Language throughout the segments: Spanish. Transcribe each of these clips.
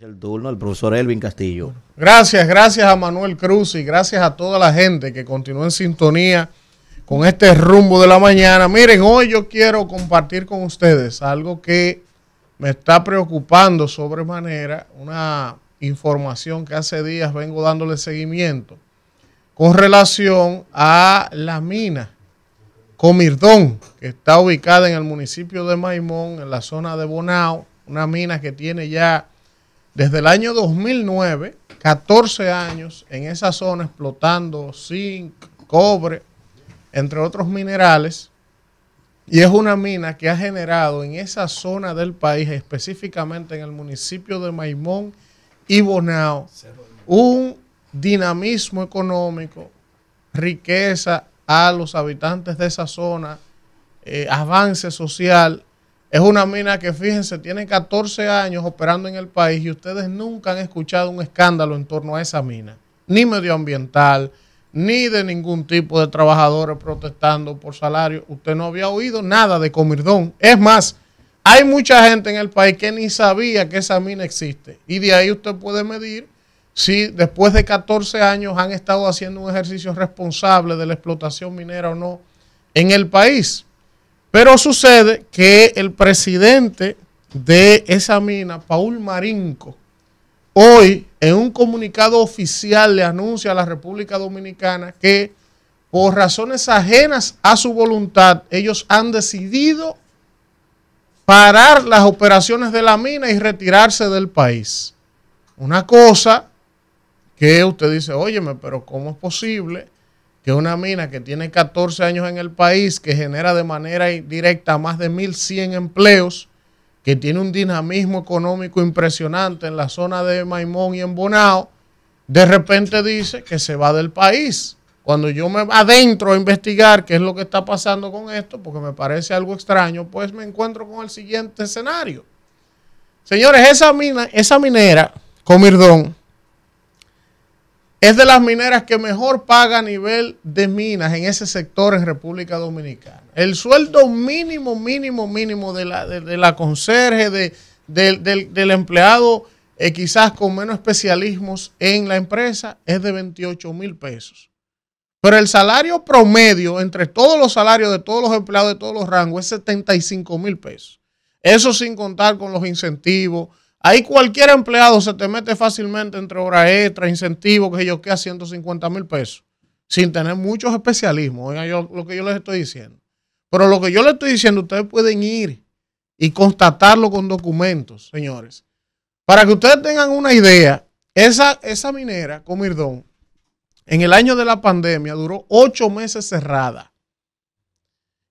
El turno al profesor Elvin Castillo. Gracias, gracias a Manuel Cruz y gracias a toda la gente que continúa en sintonía con este rumbo de la mañana. Miren, hoy yo quiero compartir con ustedes algo que me está preocupando sobremanera, una información que hace días vengo dándole seguimiento con relación a la mina Comirdón, que está ubicada en el municipio de Maimón, en la zona de Bonao, una mina que tiene ya desde el año 2009, 14 años en esa zona explotando zinc, cobre, entre otros minerales. Y es una mina que ha generado en esa zona del país, específicamente en el municipio de Maimón y Bonao, un dinamismo económico, riqueza a los habitantes de esa zona, eh, avance social es una mina que, fíjense, tiene 14 años operando en el país y ustedes nunca han escuchado un escándalo en torno a esa mina, ni medioambiental, ni de ningún tipo de trabajadores protestando por salario. Usted no había oído nada de Comirdón. Es más, hay mucha gente en el país que ni sabía que esa mina existe. Y de ahí usted puede medir si después de 14 años han estado haciendo un ejercicio responsable de la explotación minera o no en el país. Pero sucede que el presidente de esa mina, Paul Marinco, hoy en un comunicado oficial le anuncia a la República Dominicana que por razones ajenas a su voluntad, ellos han decidido parar las operaciones de la mina y retirarse del país. Una cosa que usted dice, óyeme, pero ¿cómo es posible una mina que tiene 14 años en el país, que genera de manera directa más de 1.100 empleos, que tiene un dinamismo económico impresionante en la zona de Maimón y en Bonao, de repente dice que se va del país. Cuando yo me adentro a investigar qué es lo que está pasando con esto, porque me parece algo extraño, pues me encuentro con el siguiente escenario. Señores, esa, mina, esa minera, Comirdón, es de las mineras que mejor paga a nivel de minas en ese sector en República Dominicana. El sueldo mínimo, mínimo, mínimo de la, conserje, del, empleado eh, quizás con menos especialismos en la empresa es de 28 mil pesos. Pero el salario promedio entre todos los salarios de todos los empleados de todos los rangos es 75 mil pesos. Eso sin contar con los incentivos, Ahí cualquier empleado se te mete fácilmente entre horas extra, incentivos, que yo que a 150 mil pesos, sin tener muchos especialismos. Oigan lo que yo les estoy diciendo. Pero lo que yo les estoy diciendo, ustedes pueden ir y constatarlo con documentos, señores. Para que ustedes tengan una idea, esa, esa minera, Comirdón, en el año de la pandemia duró ocho meses cerrada.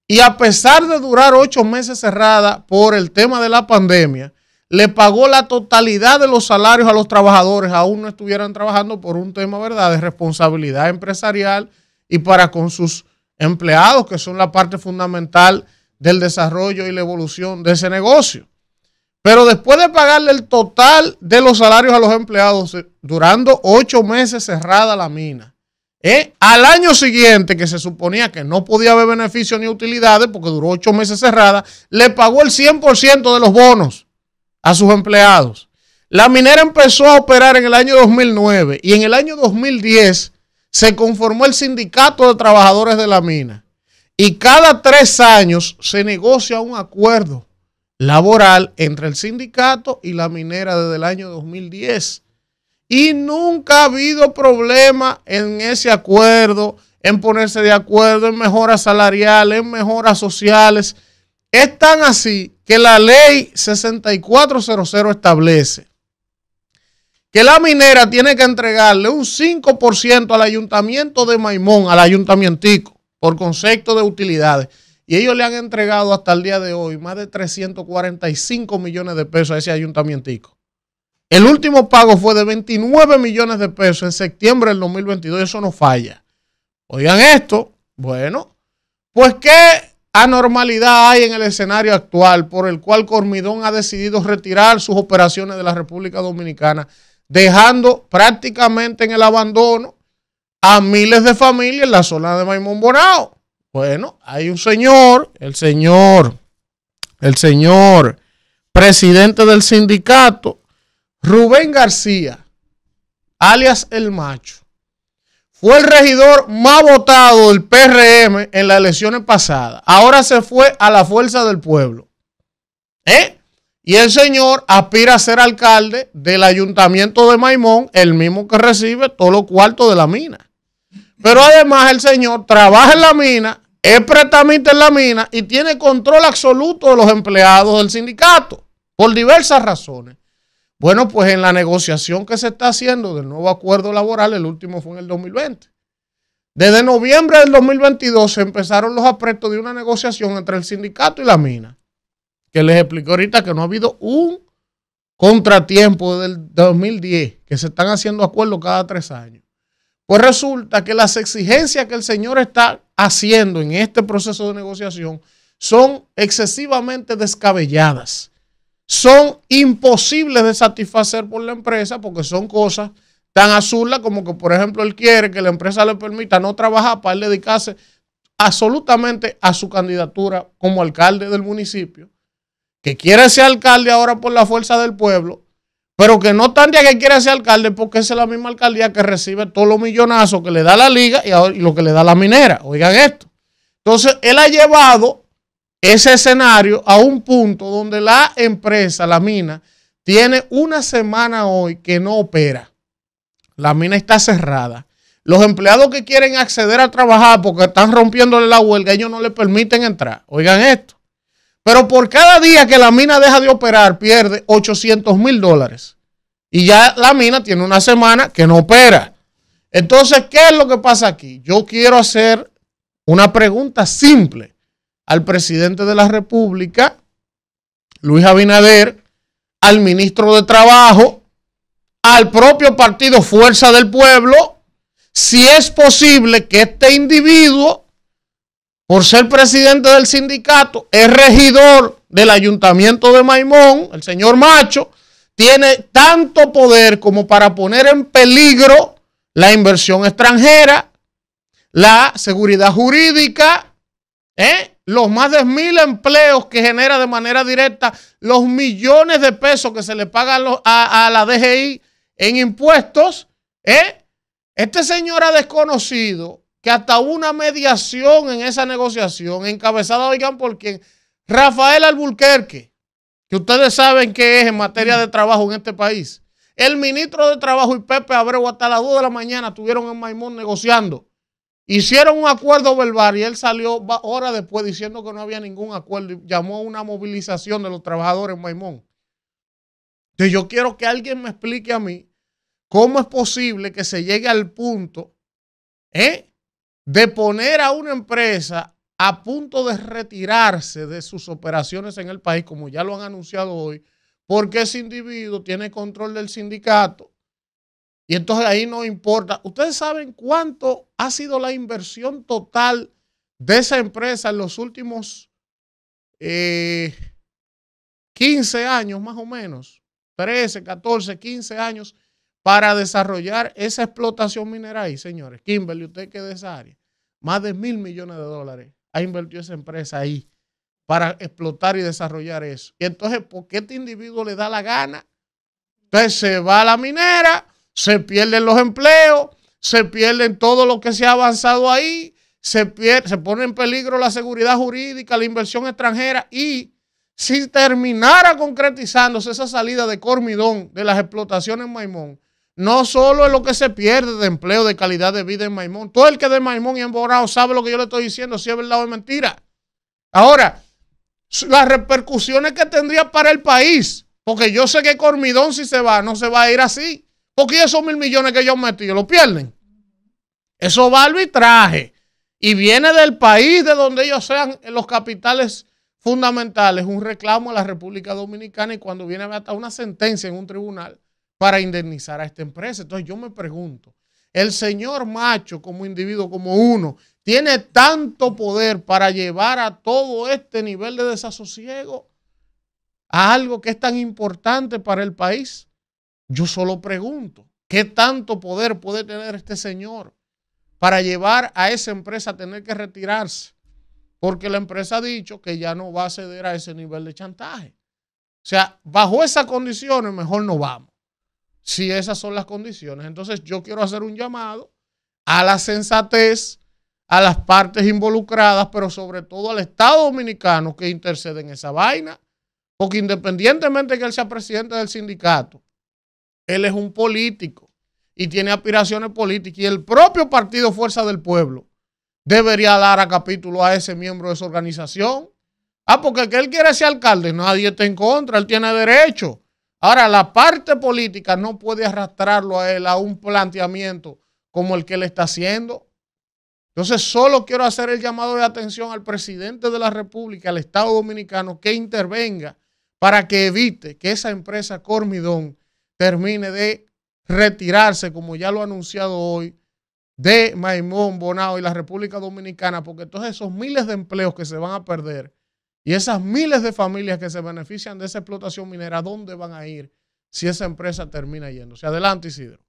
Y a pesar de durar ocho meses cerrada por el tema de la pandemia, le pagó la totalidad de los salarios a los trabajadores, aún no estuvieran trabajando por un tema, ¿verdad?, de responsabilidad empresarial y para con sus empleados, que son la parte fundamental del desarrollo y la evolución de ese negocio. Pero después de pagarle el total de los salarios a los empleados, eh, durando ocho meses cerrada la mina, eh, al año siguiente, que se suponía que no podía haber beneficios ni utilidades, porque duró ocho meses cerrada, le pagó el 100% de los bonos a sus empleados. La minera empezó a operar en el año 2009 y en el año 2010 se conformó el sindicato de trabajadores de la mina. Y cada tres años se negocia un acuerdo laboral entre el sindicato y la minera desde el año 2010. Y nunca ha habido problema en ese acuerdo, en ponerse de acuerdo, en mejoras salariales, en mejoras sociales es tan así que la ley 6400 establece que la minera tiene que entregarle un 5% al ayuntamiento de Maimón, al Tico, por concepto de utilidades. Y ellos le han entregado hasta el día de hoy más de 345 millones de pesos a ese Tico. El último pago fue de 29 millones de pesos en septiembre del 2022. Eso no falla. Oigan esto. Bueno, pues que anormalidad hay en el escenario actual por el cual Cormidón ha decidido retirar sus operaciones de la República Dominicana, dejando prácticamente en el abandono a miles de familias en la zona de Maimón Bonao. Bueno, hay un señor, el señor, el señor presidente del sindicato, Rubén García, alias el macho, fue el regidor más votado del PRM en las elecciones pasadas. Ahora se fue a la fuerza del pueblo. ¿Eh? Y el señor aspira a ser alcalde del ayuntamiento de Maimón, el mismo que recibe todos los cuartos de la mina. Pero además el señor trabaja en la mina, es prestamista en la mina y tiene control absoluto de los empleados del sindicato por diversas razones. Bueno, pues en la negociación que se está haciendo del nuevo acuerdo laboral, el último fue en el 2020. Desde noviembre del 2022 se empezaron los apretos de una negociación entre el sindicato y la mina, que les expliqué ahorita que no ha habido un contratiempo del 2010, que se están haciendo acuerdos cada tres años. Pues resulta que las exigencias que el señor está haciendo en este proceso de negociación son excesivamente descabelladas son imposibles de satisfacer por la empresa porque son cosas tan azulas como que, por ejemplo, él quiere que la empresa le permita no trabajar para él dedicarse absolutamente a su candidatura como alcalde del municipio, que quiere ser alcalde ahora por la fuerza del pueblo, pero que no tan día que quiere ser alcalde porque es la misma alcaldía que recibe todos los millonazos que le da la liga y lo que le da la minera. Oigan esto. Entonces, él ha llevado ese escenario a un punto donde la empresa, la mina, tiene una semana hoy que no opera. La mina está cerrada. Los empleados que quieren acceder a trabajar porque están rompiéndole la huelga, ellos no le permiten entrar. Oigan esto. Pero por cada día que la mina deja de operar, pierde 800 mil dólares. Y ya la mina tiene una semana que no opera. Entonces, ¿qué es lo que pasa aquí? Yo quiero hacer una pregunta simple al presidente de la República, Luis Abinader, al ministro de Trabajo, al propio partido Fuerza del Pueblo, si es posible que este individuo, por ser presidente del sindicato, es regidor del ayuntamiento de Maimón, el señor Macho, tiene tanto poder como para poner en peligro la inversión extranjera, la seguridad jurídica, ¿eh? los más de mil empleos que genera de manera directa, los millones de pesos que se le pagan a, la DGI en impuestos. ¿eh? Este señor ha desconocido que hasta una mediación en esa negociación, encabezada, oigan, por quién, Rafael Alburquerque, que ustedes saben que es en materia de trabajo en este país. El ministro de Trabajo y Pepe Abreu hasta las 2 de la mañana estuvieron en Maimón negociando. Hicieron un acuerdo verbal y él salió horas después diciendo que no había ningún acuerdo y llamó a una movilización de los trabajadores en Maimón. yo quiero que alguien me explique a mí cómo es posible que se llegue al punto ¿eh? de poner a una empresa a punto de retirarse de sus operaciones en el país, como ya lo han anunciado hoy, porque ese individuo tiene control del sindicato y entonces ahí no importa. Ustedes saben cuánto ha sido la inversión total de esa empresa en los últimos 15 eh, años, más o menos, 13, 14, 15 años, para desarrollar esa explotación minera ahí, señores. Kimberly, usted que de esa área, más de mil millones de dólares ha invertido esa empresa ahí para explotar y desarrollar eso. Y entonces, ¿por qué este individuo le da la gana? Entonces se va a la minera se pierden los empleos, se pierden todo lo que se ha avanzado ahí, se, se pone en peligro la seguridad jurídica, la inversión extranjera y si terminara concretizándose esa salida de Cormidón de las explotaciones Maimón, no solo es lo que se pierde de empleo, de calidad de vida en Maimón, todo el que de Maimón y Emborrado sabe lo que yo le estoy diciendo, si es verdad o es mentira. Ahora, las repercusiones que tendría para el país, porque yo sé que Cormidón si se va, no se va a ir así. Porque esos mil millones que ellos metido lo pierden. Eso va al arbitraje. Y viene del país de donde ellos sean los capitales fundamentales, un reclamo a la República Dominicana y cuando viene hasta una sentencia en un tribunal para indemnizar a esta empresa. Entonces yo me pregunto, el señor macho como individuo, como uno, tiene tanto poder para llevar a todo este nivel de desasosiego a algo que es tan importante para el país. Yo solo pregunto, ¿qué tanto poder puede tener este señor para llevar a esa empresa a tener que retirarse? Porque la empresa ha dicho que ya no va a ceder a ese nivel de chantaje. O sea, bajo esas condiciones mejor no vamos. Si esas son las condiciones. Entonces yo quiero hacer un llamado a la sensatez, a las partes involucradas, pero sobre todo al Estado dominicano que intercede en esa vaina. Porque independientemente de que él sea presidente del sindicato, él es un político y tiene aspiraciones políticas. Y el propio partido Fuerza del Pueblo debería dar a capítulo a ese miembro de su organización. Ah, porque que él quiere ser alcalde, nadie está en contra, él tiene derecho. Ahora, la parte política no puede arrastrarlo a él a un planteamiento como el que él está haciendo. Entonces, solo quiero hacer el llamado de atención al presidente de la República, al Estado Dominicano, que intervenga para que evite que esa empresa Cormidón termine de retirarse, como ya lo ha anunciado hoy, de Maimón, Bonao y la República Dominicana, porque todos esos miles de empleos que se van a perder y esas miles de familias que se benefician de esa explotación minera, ¿dónde van a ir si esa empresa termina yéndose? Adelante, Isidro.